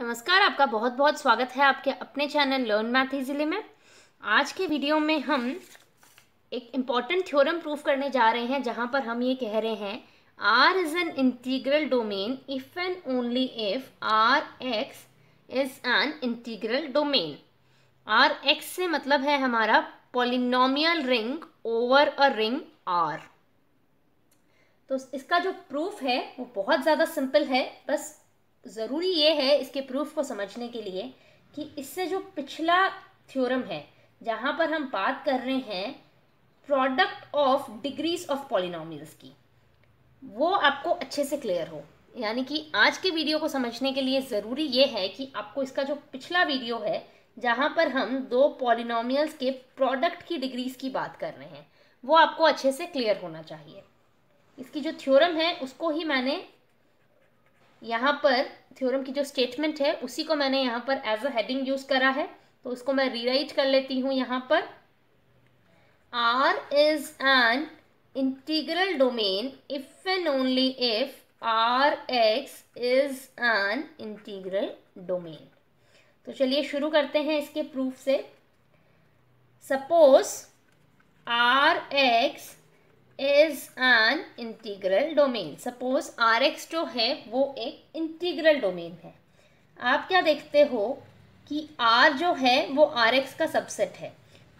नमस्कार आपका बहुत बहुत स्वागत है आपके अपने चैनल लर्न मैथ इजिले में आज के वीडियो में हम एक इम्पॉर्टेंट थ्योरम प्रूफ करने जा रहे हैं जहाँ पर हम ये कह रहे हैं R is an integral domain if and only if R X is an integral domain R X से मतलब है हमारा polynomial ring over a ring R तो इसका जो प्रूफ है वो बहुत ज़्यादा सिंपल है बस ज़रूरी ये है इसके प्रूफ को समझने के लिए कि इससे जो पिछला थ्योरम है जहाँ पर हम बात कर रहे हैं product of degrees of polynomials की वो आपको अच्छे से क्लियर हो यानी कि आज के वीडियो को समझने के लिए ज़रूरी ये है कि आपको इसका जो पिछला वीडियो है जहाँ पर हम दो पॉलिनोमियल्स के प्रोडक्ट की डिग्रीज की बात कर रहे हैं वो आपको अच्छे से क्लियर होना चाहिए इसकी जो थ्योरम है उसको ही मैंने यहाँ पर थ्योरम की जो स्टेटमेंट है उसी को मैंने यहाँ पर एज अ हेडिंग यूज़ करा है तो उसको मैं रीराइट कर लेती हूँ यहाँ पर R is an integral domain if and only if R X is an integral domain तो चलिए शुरू करते हैं इसके प्रूफ से suppose R X is an integral domain suppose R X जो है वो एक इंटीग्रल डोमेन है आप क्या देखते हो कि आर जो है वो आर एक्स का सबसेट है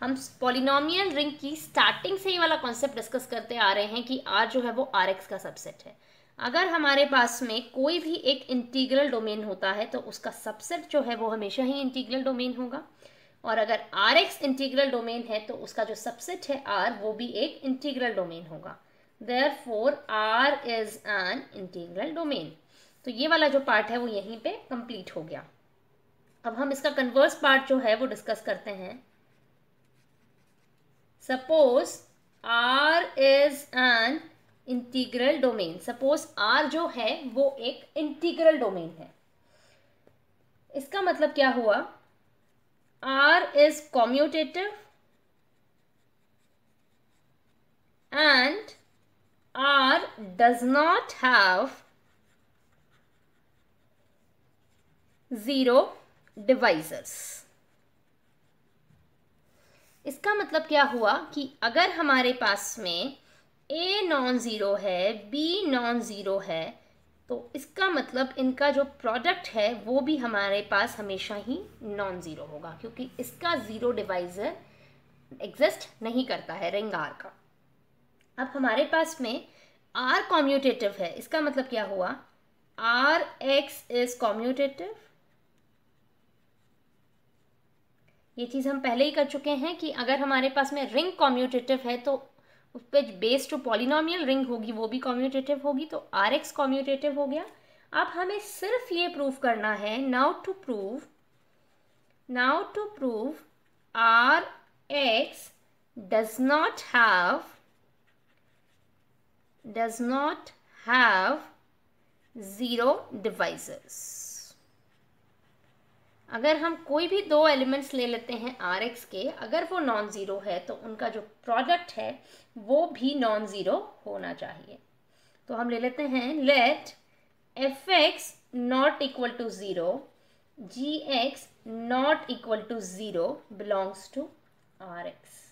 हम पॉलिनोमियल रिंग की स्टार्टिंग से ही वाला कॉन्सेप्ट डिस्कस करते आ रहे हैं कि आर जो है वो आर एक्स का सबसेट है अगर हमारे पास में कोई भी एक इंटीग्रल डोमेन होता है तो उसका सबसेट जो है वो हमेशा ही इंटीग्रल डोमेन होगा और अगर आर एक्स इंटीग्रल डोमेन है तो उसका जो सबसेट है आर वो भी एक इंटीग्रल डोमेन होगा therefore R is an integral domain तो ये वाला जो पार्ट है वो यहीं पे कंप्लीट हो गया अब हम इसका कन्वर्स पार्ट जो है वो डिस्कस करते हैं suppose R is an integral domain suppose R जो है वो एक इंटीग्रल डोमेन है इसका मतलब क्या हुआ R is commutative and R does not have zero divisors. इसका मतलब क्या हुआ कि अगर हमारे पास में A non-zero है B non-zero है तो इसका मतलब इनका जो प्रोडक्ट है वो भी हमारे पास हमेशा ही नॉन ज़ीरो होगा क्योंकि इसका ज़ीरो डिवाइज़र एग्जिस्ट नहीं करता है रिंग आर का अब हमारे पास में आर कॉम्यूटेटिव है इसका मतलब क्या हुआ आर एक्स इज कॉम्यूटेटिव ये चीज़ हम पहले ही कर चुके हैं कि अगर हमारे पास में रिंग कॉम्यूटेटिव है तो उस पर बेस टू पॉलिनॉमियल रिंग होगी वो भी कॉम्यूटेटिव होगी तो आर एक्स कॉम्यूटेटिव हो गया अब हमें सिर्फ ये प्रूव करना है now to prove now to prove R X does not have does not have zero divisors अगर हम कोई भी दो एलिमेंट्स ले लेते हैं आर एक्स के अगर वो नॉन ज़ीरो है तो उनका जो प्रोडक्ट है वो भी नॉन ज़ीरो होना चाहिए तो हम ले लेते हैं let F X not equal to zero G X not equal to zero belongs to R X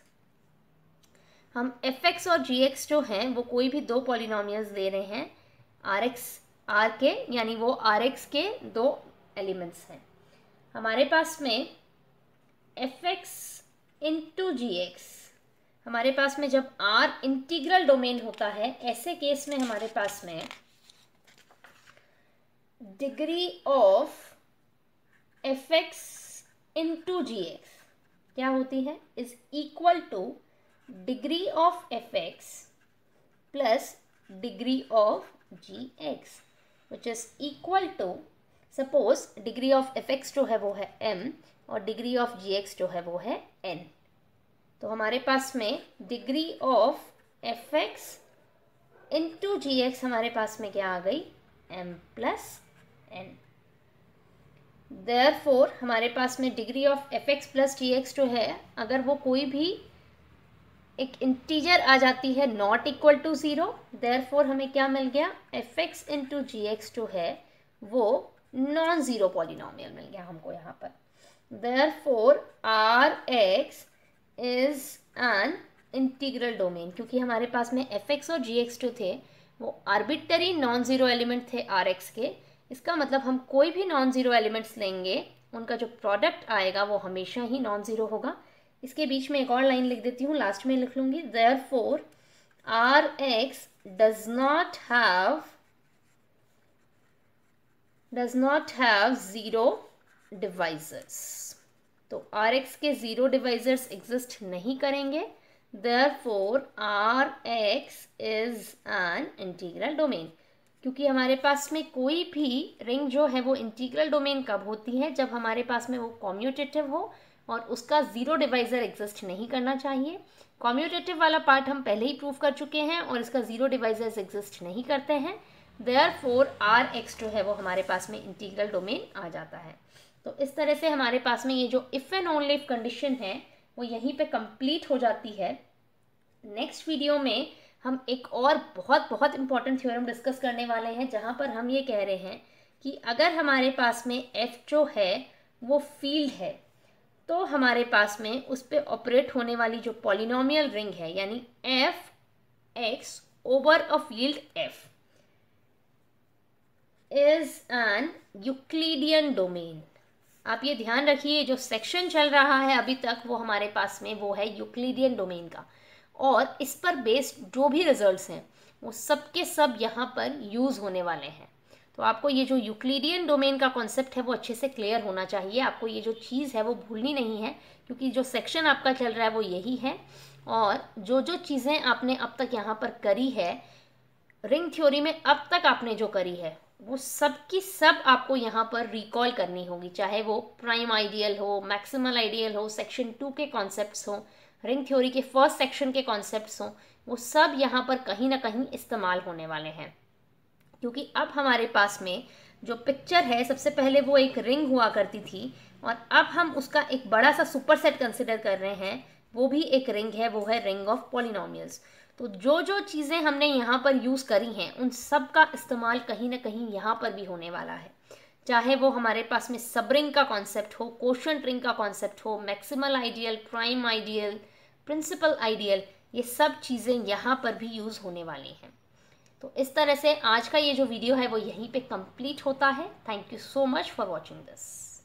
हम एफ एक्स और जी एक्स जो हैं वो कोई भी दो पॉलिनोमियल्स ले रहे हैं आर एक्स आर के यानी वो आर एक्स के दो एलिमेंट्स हैं हमारे पास में F X into G X हमारे पास में जब आर इंटीग्रल डोमेन होता है ऐसे केस में हमारे पास में degree of F X into G X क्या होती है is equal to degree of F X plus degree of G X which is equal to suppose degree of F X जो है वो है एम और डिग्री ऑफ जी एक्स जो है वो है एन तो हमारे पास में degree of F X into G X हमारे पास में क्या आ गई M plus N therefore हमारे पास में degree of F X plus G X जो है अगर वो कोई भी एक इंटीजर आ जाती है not equal to zero therefore हमें क्या मिल गया F X into G X जो है वो नॉन ज़ीरो पॉलिनॉमियल मिल गया हमको यहाँ पर therefore R X is an integral domain क्योंकि हमारे पास में एफ एक्स और जी एक्स जो थे वो आर्बिटरी नॉन ज़ीरो एलिमेंट थे आर एक्स के इसका मतलब हम कोई भी नॉन ज़ीरो एलिमेंट्स लेंगे उनका जो प्रोडक्ट आएगा वो हमेशा ही नॉन ज़ीरो होगा इसके बीच में एक और लाइन लिख देती हूँ लास्ट में लिख लूँगी therefore R X does not have does not have zero divisors. तो आर एक्स के ज़ीरो डिवाइजर्स एग्जिस्ट नहीं करेंगे therefore R X is an integral domain क्योंकि हमारे पास में कोई भी रिंग जो है वो इंटीग्रल डोमेन कब होती है जब हमारे पास में वो कॉम्यूटेटिव हो और उसका ज़ीरो डिवाइज़र एग्जिस्ट नहीं करना चाहिए कॉम्यूटेटिव वाला पार्ट हम पहले ही प्रूव कर चुके हैं और इसका ज़ीरो डिवाइज़र्स एग्जिस्ट नहीं करते हैं देयर फोर आर एक्स जो है वो हमारे पास में इंटीग्रल डोमेन आ जाता है तो इस तरह से हमारे पास में ये जो इफ़ एंड ओनली कंडीशन है वो यहीं पे कंप्लीट हो जाती है नेक्स्ट वीडियो में हम एक और बहुत बहुत इंपॉर्टेंट थ्योरम डिस्कस करने वाले हैं जहाँ पर हम ये कह रहे हैं कि अगर हमारे पास में एफ जो है वो फील्ड है तो हमारे पास में उस पर ऑपरेट होने वाली जो पॉलिनोमियल रिंग है यानी F X over a field F is an Euclidean domain आप ये ध्यान रखिए जो सेक्शन चल रहा है अभी तक वो हमारे पास में वो है यूक्लिडियन डोमेन का और इस पर बेस्ड जो भी रिजल्ट्स हैं वो सब के सब यहाँ पर यूज़ होने वाले हैं तो आपको ये जो यूक्लिडियन डोमेन का कॉन्सेप्ट है वो अच्छे से क्लियर होना चाहिए आपको ये जो चीज़ है वो भूलनी नहीं है क्योंकि जो सेक्शन आपका चल रहा है वो यही है और जो जो चीज़ें आपने अब तक यहाँ पर करी है रिंग थ्योरी में अब तक आपने जो करी है वो सब की सब आपको यहाँ पर रिकॉल करनी होगी चाहे वो प्राइम आइडियल हो मैक्सिमल आइडियल हो सेक्शन टू के कॉन्सेप्ट्स हों रिंग थ्योरी के फर्स्ट सेक्शन के कॉन्सेप्ट्स हों वो सब यहाँ पर कहीं ना कहीं इस्तेमाल होने वाले हैं क्योंकि अब हमारे पास में जो पिक्चर है सबसे पहले वो एक रिंग हुआ करती थी और अब हम उसका एक बड़ा सा सुपर सेट कंसिडर कर रहे हैं वो भी एक रिंग है वो है रिंग ऑफ पॉलिनोमियल्स तो जो जो चीज़ें हमने यहाँ पर यूज़ करी हैं उन सब का इस्तेमाल कहीं ना कहीं यहाँ पर भी होने वाला है चाहे वो हमारे पास में सबरिंग का कॉन्सेप्ट हो क्वेश्चन रिंग का कॉन्सेप्ट हो maximal ideal prime ideal principal ideal ये सब चीज़ें यहाँ पर भी यूज़ होने वाली हैं तो इस तरह से आज का ये जो वीडियो है वो यहीं पे कंप्लीट होता है thank you so much for watching this